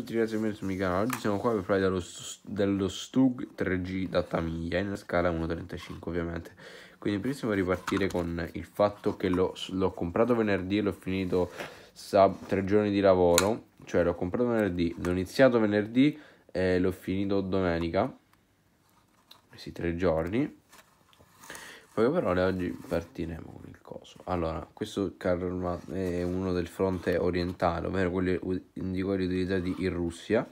tutti ragazzi benvenuti sul mio canale Oggi siamo qua per parlare dello, dello Stug 3G da Tamiya In scala 1.35 ovviamente Quindi prima voglio ripartire con il fatto che l'ho comprato venerdì E l'ho finito sab- tre giorni di lavoro Cioè l'ho comprato venerdì, l'ho iniziato venerdì E l'ho finito domenica Questi tre giorni poche parole oggi partiremo con il coso. Allora, questo carro è uno del fronte orientale, ovvero quelli di quelli utilizzati in Russia.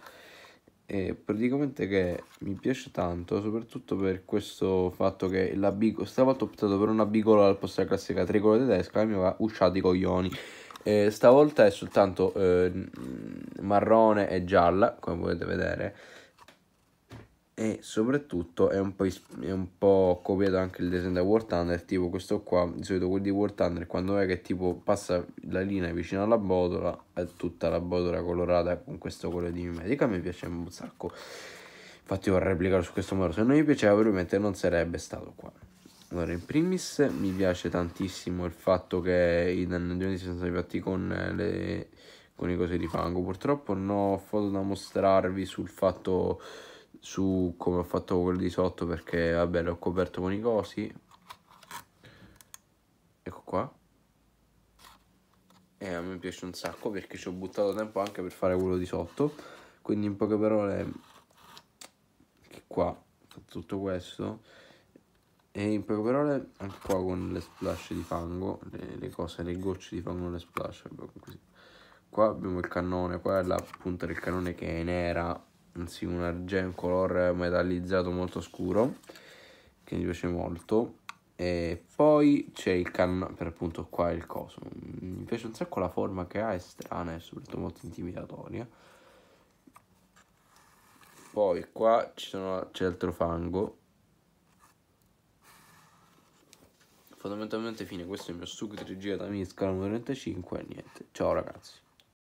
E praticamente che mi piace tanto, soprattutto per questo fatto che la bigola... stavolta ho optato per una bigola al posto della classica tricolore tedesca e mi aveva usciato i coglioni. E stavolta è soltanto eh, marrone e gialla, come potete vedere e soprattutto è un po', è un po copiato anche il design da War Thunder tipo questo qua di solito quello di War Thunder quando è che tipo passa la linea vicino alla botola è tutta la botola colorata con questo colore di mimetica mi piace un sacco infatti vorrei replicare su questo modo se non mi piaceva probabilmente non sarebbe stato qua allora, in primis mi piace tantissimo il fatto che i danni si stati fatti con eh, le, con le cose di fango. Purtroppo non ho foto da mostrarvi sul fatto su come ho fatto quello di sotto perché vabbè l'ho coperto con i cosi ecco qua e eh, a me piace un sacco perché ci ho buttato tempo anche per fare quello di sotto quindi in poche parole che qua tutto questo e in poche parole anche qua con le splash di fango le, le cose le gocce di fango le splash così. qua abbiamo il cannone qua è la punta del cannone che è nera anzi un argento color metallizzato molto scuro che mi piace molto e poi c'è il can per appunto qua il coso mi piace un sacco la forma che ha è strana e soprattutto molto intimidatoria poi qua c'è altro fango fondamentalmente fine questo è il mio succo 3G da Miscala 95 niente ciao ragazzi